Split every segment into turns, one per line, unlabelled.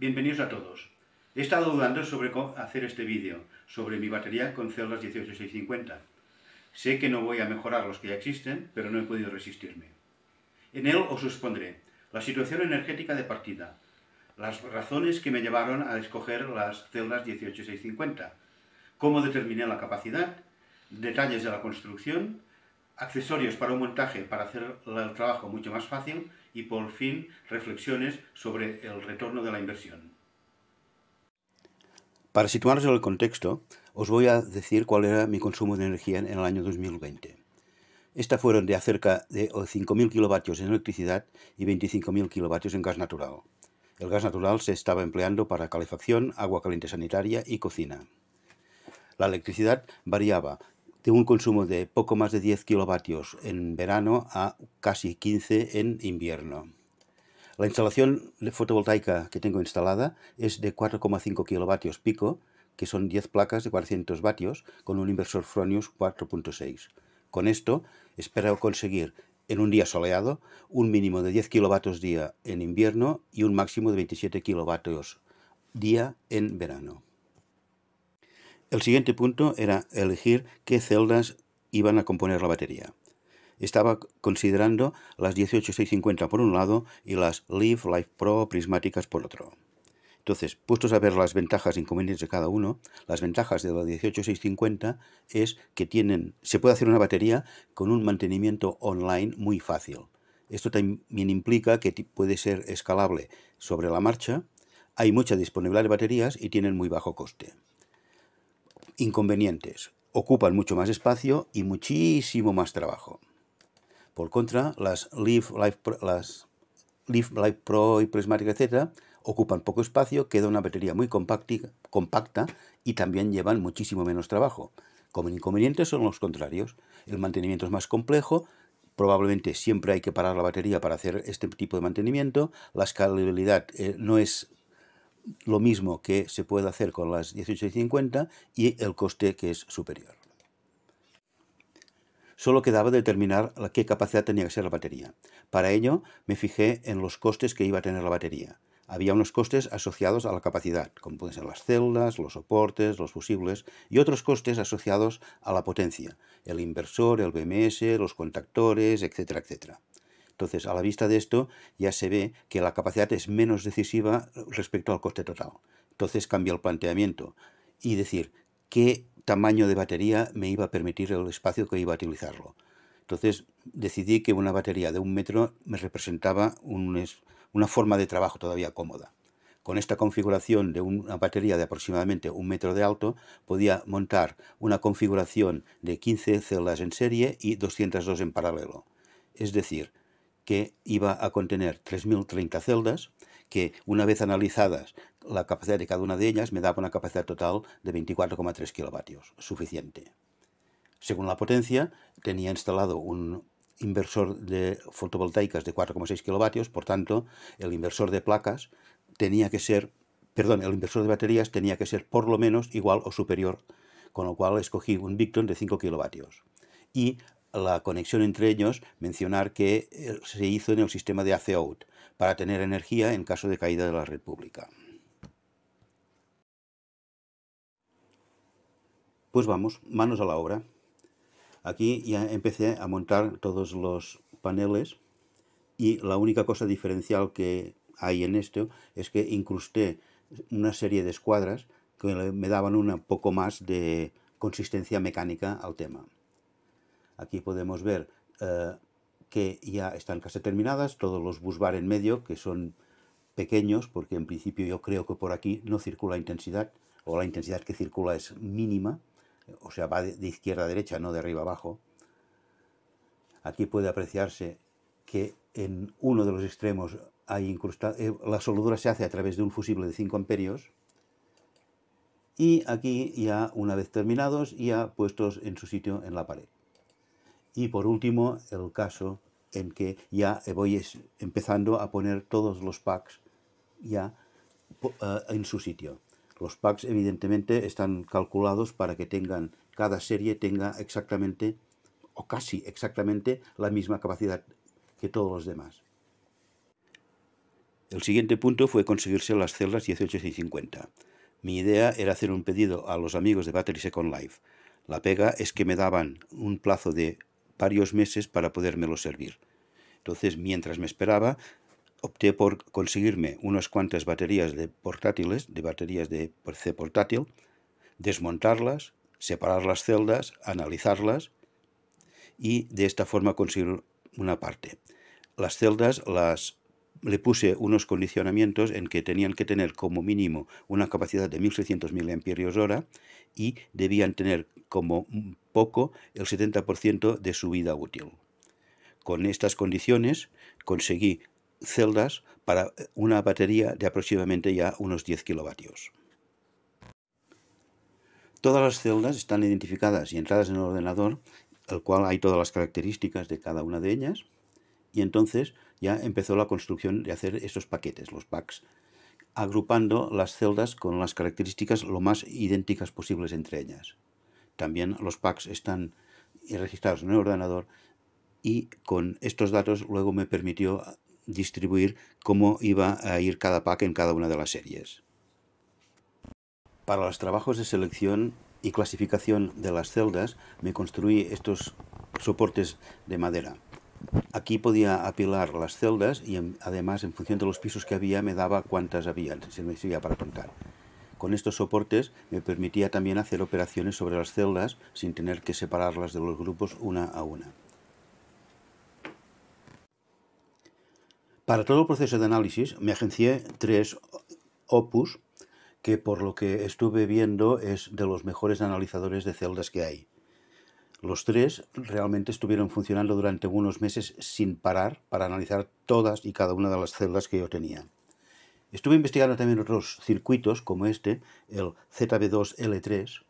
Bienvenidos a todos. He estado dudando sobre cómo hacer este vídeo, sobre mi batería con celdas 18650. Sé que no voy a mejorar los que ya existen, pero no he podido resistirme. En él os expondré la situación energética de partida, las razones que me llevaron a escoger las celdas 18650, cómo determiné la capacidad, detalles de la construcción, accesorios para un montaje para hacer el trabajo mucho más fácil y por fin reflexiones sobre el retorno de la inversión. Para situaros en el contexto, os voy a decir cuál era mi consumo de energía en el año 2020. Estas fueron de cerca de 5.000 kilovatios en electricidad y 25.000 kilovatios en gas natural. El gas natural se estaba empleando para calefacción, agua caliente sanitaria y cocina. La electricidad variaba de un consumo de poco más de 10 kilovatios en verano a casi 15 en invierno. La instalación fotovoltaica que tengo instalada es de 4,5 kilovatios pico, que son 10 placas de 400 vatios con un inversor Fronius 4.6. Con esto espero conseguir en un día soleado un mínimo de 10 kilovatios día en invierno y un máximo de 27 kilovatios día en verano. El siguiente punto era elegir qué celdas iban a componer la batería. Estaba considerando las 18650 por un lado y las Live, Life Pro prismáticas por otro. Entonces, puestos a ver las ventajas e inconvenientes de cada uno, las ventajas de las 18650 es que tienen, se puede hacer una batería con un mantenimiento online muy fácil. Esto también implica que puede ser escalable sobre la marcha, hay mucha disponibilidad de baterías y tienen muy bajo coste. Inconvenientes. Ocupan mucho más espacio y muchísimo más trabajo. Por contra, las Live Life, Pro, las Live Pro y prismática etc., ocupan poco espacio, queda una batería muy compacta y también llevan muchísimo menos trabajo. Como inconvenientes son los contrarios. El mantenimiento es más complejo, probablemente siempre hay que parar la batería para hacer este tipo de mantenimiento, la escalabilidad eh, no es lo mismo que se puede hacer con las 1850 y el coste que es superior. Solo quedaba determinar qué capacidad tenía que ser la batería. Para ello me fijé en los costes que iba a tener la batería. Había unos costes asociados a la capacidad, como pueden ser las celdas, los soportes, los fusibles, y otros costes asociados a la potencia, el inversor, el BMS, los contactores, etcétera, etcétera. Entonces, a la vista de esto, ya se ve que la capacidad es menos decisiva respecto al coste total. Entonces cambia el planteamiento y decir qué tamaño de batería me iba a permitir el espacio que iba a utilizarlo. Entonces decidí que una batería de un metro me representaba una forma de trabajo todavía cómoda. Con esta configuración de una batería de aproximadamente un metro de alto, podía montar una configuración de 15 celdas en serie y 202 en paralelo. Es decir, que iba a contener 3.030 celdas, que una vez analizadas la capacidad de cada una de ellas me daba una capacidad total de 24,3 kilovatios, suficiente. Según la potencia, tenía instalado un inversor de fotovoltaicas de 4,6 kilovatios, por tanto, el inversor de placas tenía que ser, perdón, el inversor de baterías tenía que ser por lo menos igual o superior, con lo cual escogí un Victon de 5 kilovatios. Y la conexión entre ellos, mencionar que eh, se hizo en el sistema de AC-OUT para tener energía en caso de caída de la república. Pues vamos, manos a la obra. Aquí ya empecé a montar todos los paneles y la única cosa diferencial que hay en esto es que incrusté una serie de escuadras que me daban un poco más de consistencia mecánica al tema. Aquí podemos ver eh, que ya están casi terminadas, todos los busbar en medio, que son pequeños, porque en principio yo creo que por aquí no circula intensidad, o la intensidad que circula es mínima, o sea, va de izquierda a derecha, no de arriba a abajo. Aquí puede apreciarse que en uno de los extremos hay incrustada, eh, la soldadura se hace a través de un fusible de 5 amperios, y aquí ya una vez terminados, ya puestos en su sitio en la pared. Y por último, el caso en que ya voy empezando a poner todos los packs ya eh, en su sitio. Los packs evidentemente están calculados para que tengan cada serie tenga exactamente o casi exactamente la misma capacidad que todos los demás. El siguiente punto fue conseguirse las celdas 18650. Mi idea era hacer un pedido a los amigos de Battery Second Life. La pega es que me daban un plazo de varios meses para podérmelo servir. Entonces, mientras me esperaba, opté por conseguirme unas cuantas baterías de portátiles, de baterías de PC portátil, desmontarlas, separar las celdas, analizarlas y de esta forma conseguir una parte. Las celdas las le puse unos condicionamientos en que tenían que tener como mínimo una capacidad de 1600 mAh y debían tener como poco el 70% de su vida útil. Con estas condiciones conseguí celdas para una batería de aproximadamente ya unos 10 kilovatios. Todas las celdas están identificadas y entradas en el ordenador, el cual hay todas las características de cada una de ellas, y entonces ya empezó la construcción de hacer estos paquetes, los packs, agrupando las celdas con las características lo más idénticas posibles entre ellas. También los packs están registrados en el ordenador y con estos datos luego me permitió distribuir cómo iba a ir cada pack en cada una de las series. Para los trabajos de selección y clasificación de las celdas me construí estos soportes de madera. Aquí podía apilar las celdas y em, además en función de los pisos que había me daba cuántas había, si me servía para contar. Con estos soportes me permitía también hacer operaciones sobre las celdas sin tener que separarlas de los grupos una a una. Para todo el proceso de análisis me agencié tres opus que por lo que estuve viendo es de los mejores analizadores de celdas que hay. Los tres realmente estuvieron funcionando durante unos meses sin parar para analizar todas y cada una de las celdas que yo tenía. Estuve investigando también otros circuitos como este, el ZB2L3,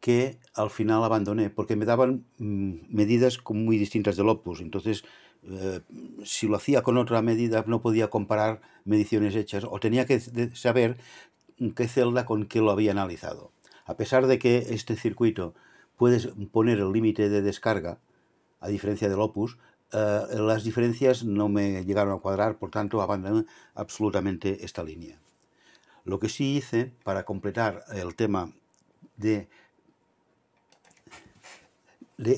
que al final abandoné porque me daban mm, medidas muy distintas del opus. Entonces, eh, si lo hacía con otra medida, no podía comparar mediciones hechas o tenía que saber qué celda con qué lo había analizado. A pesar de que este circuito puede poner el límite de descarga, a diferencia del opus, eh, las diferencias no me llegaron a cuadrar, por tanto abandoné absolutamente esta línea. Lo que sí hice para completar el tema de,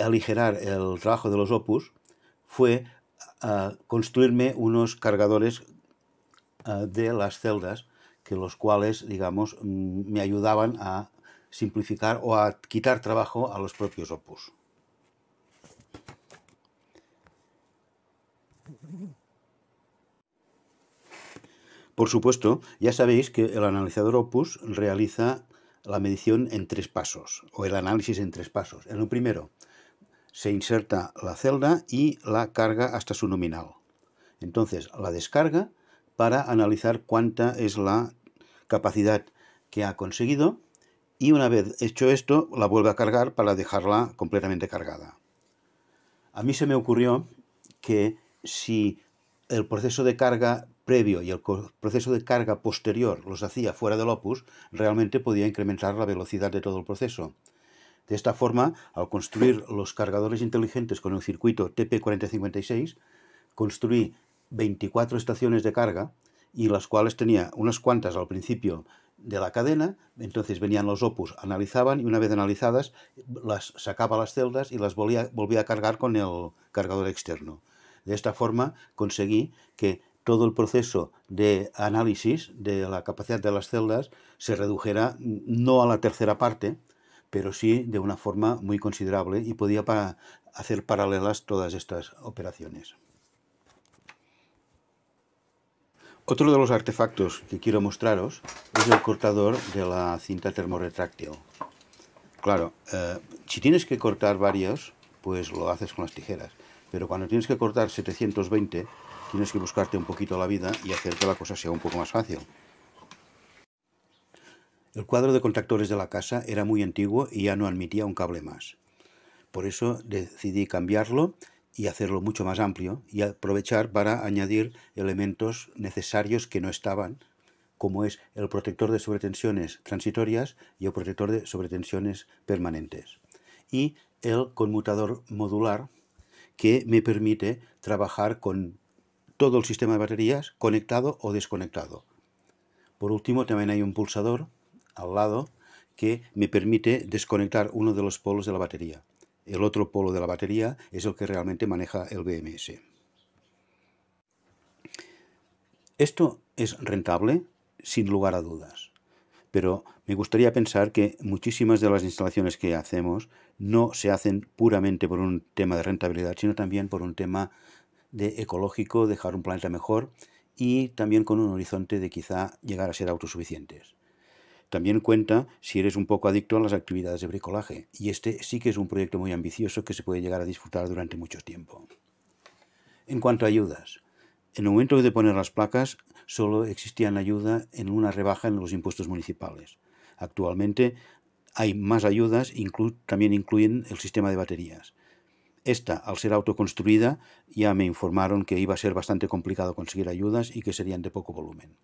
aligerar el trabajo de los opus fue eh, construirme unos cargadores eh, de las celdas, que los cuales, digamos, mm, me ayudaban a simplificar o a quitar trabajo a los propios opus. Por supuesto, ya sabéis que el analizador Opus realiza la medición en tres pasos, o el análisis en tres pasos. En lo primero, se inserta la celda y la carga hasta su nominal. Entonces, la descarga para analizar cuánta es la capacidad que ha conseguido y una vez hecho esto, la vuelve a cargar para dejarla completamente cargada. A mí se me ocurrió que si el proceso de carga previo y el proceso de carga posterior los hacía fuera del opus, realmente podía incrementar la velocidad de todo el proceso. De esta forma, al construir los cargadores inteligentes con el circuito TP4056, construí 24 estaciones de carga y las cuales tenía unas cuantas al principio de la cadena, entonces venían los opus, analizaban y una vez analizadas las sacaba las celdas y las volvía, volvía a cargar con el cargador externo. De esta forma conseguí que todo el proceso de análisis de la capacidad de las celdas se redujera no a la tercera parte, pero sí de una forma muy considerable y podía hacer paralelas todas estas operaciones. Otro de los artefactos que quiero mostraros es el cortador de la cinta termorretráctil. Claro, eh, si tienes que cortar varios, pues lo haces con las tijeras, pero cuando tienes que cortar 720, tienes que buscarte un poquito la vida y hacer que la cosa sea un poco más fácil. El cuadro de contactores de la casa era muy antiguo y ya no admitía un cable más. Por eso decidí cambiarlo y hacerlo mucho más amplio y aprovechar para añadir elementos necesarios que no estaban, como es el protector de sobretensiones transitorias y el protector de sobretensiones permanentes. Y el conmutador modular que me permite trabajar con todo el sistema de baterías conectado o desconectado. Por último, también hay un pulsador al lado que me permite desconectar uno de los polos de la batería. El otro polo de la batería es el que realmente maneja el BMS. Esto es rentable, sin lugar a dudas pero me gustaría pensar que muchísimas de las instalaciones que hacemos no se hacen puramente por un tema de rentabilidad, sino también por un tema de ecológico, dejar un planeta mejor y también con un horizonte de quizá llegar a ser autosuficientes. También cuenta si eres un poco adicto a las actividades de bricolaje, y este sí que es un proyecto muy ambicioso que se puede llegar a disfrutar durante mucho tiempo. En cuanto a ayudas, en el momento de poner las placas solo existían ayuda en una rebaja en los impuestos municipales. Actualmente hay más ayudas, también incluyen el sistema de baterías. Esta, al ser autoconstruida, ya me informaron que iba a ser bastante complicado conseguir ayudas y que serían de poco volumen.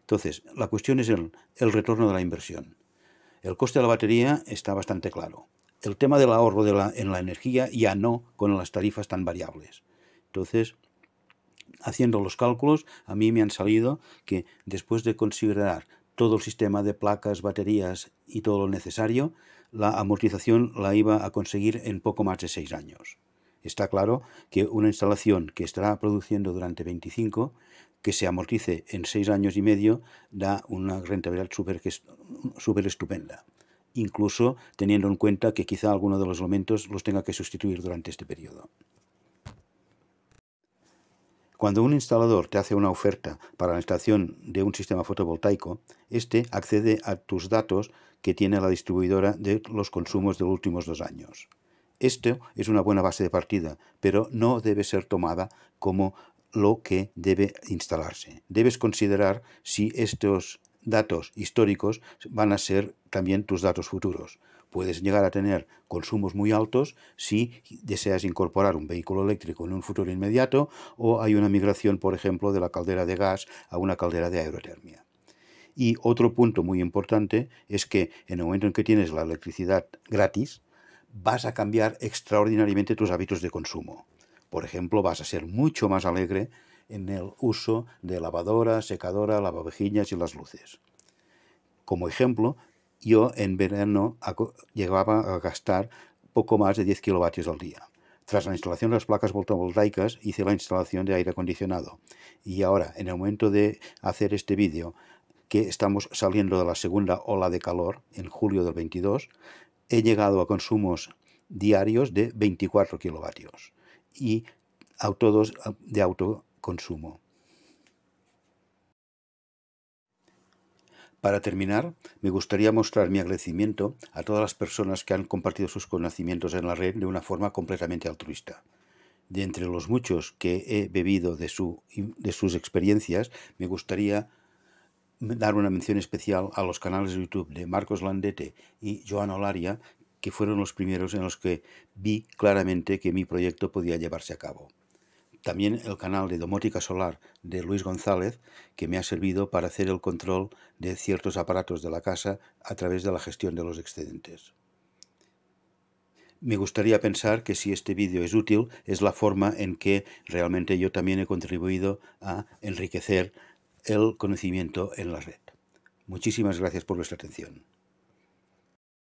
Entonces, la cuestión es el, el retorno de la inversión. El coste de la batería está bastante claro. El tema del ahorro de en la energía ya no con las tarifas tan variables. Entonces, haciendo los cálculos, a mí me han salido que después de considerar todo el sistema de placas, baterías y todo lo necesario, la amortización la iba a conseguir en poco más de seis años. Está claro que una instalación que estará produciendo durante 25, que se amortice en seis años y medio, da una rentabilidad súper estupenda, incluso teniendo en cuenta que quizá alguno de los elementos los tenga que sustituir durante este periodo. Cuando un instalador te hace una oferta para la instalación de un sistema fotovoltaico, este accede a tus datos que tiene la distribuidora de los consumos de los últimos dos años. Esto es una buena base de partida, pero no debe ser tomada como lo que debe instalarse. Debes considerar si estos datos históricos van a ser también tus datos futuros puedes llegar a tener consumos muy altos si deseas incorporar un vehículo eléctrico en un futuro inmediato o hay una migración, por ejemplo, de la caldera de gas a una caldera de aerotermia. Y otro punto muy importante es que en el momento en que tienes la electricidad gratis, vas a cambiar extraordinariamente tus hábitos de consumo. Por ejemplo, vas a ser mucho más alegre en el uso de lavadora, secadora, lavavajillas y las luces. Como ejemplo, yo en verano llegaba a gastar poco más de 10 kilovatios al día. Tras la instalación de las placas fotovoltaicas hice la instalación de aire acondicionado. Y ahora, en el momento de hacer este vídeo, que estamos saliendo de la segunda ola de calor en julio del 22, he llegado a consumos diarios de 24 kilovatios y a todos de autoconsumo. Para terminar, me gustaría mostrar mi agradecimiento a todas las personas que han compartido sus conocimientos en la red de una forma completamente altruista. De entre los muchos que he bebido de, su, de sus experiencias, me gustaría dar una mención especial a los canales de YouTube de Marcos Landete y Joan Olaria, que fueron los primeros en los que vi claramente que mi proyecto podía llevarse a cabo. También el canal de domótica solar de Luis González, que me ha servido para hacer el control de ciertos aparatos de la casa a través de la gestión de los excedentes. Me gustaría pensar que si este vídeo es útil, es la forma en que realmente yo también he contribuido a enriquecer el conocimiento en la red. Muchísimas gracias por vuestra atención.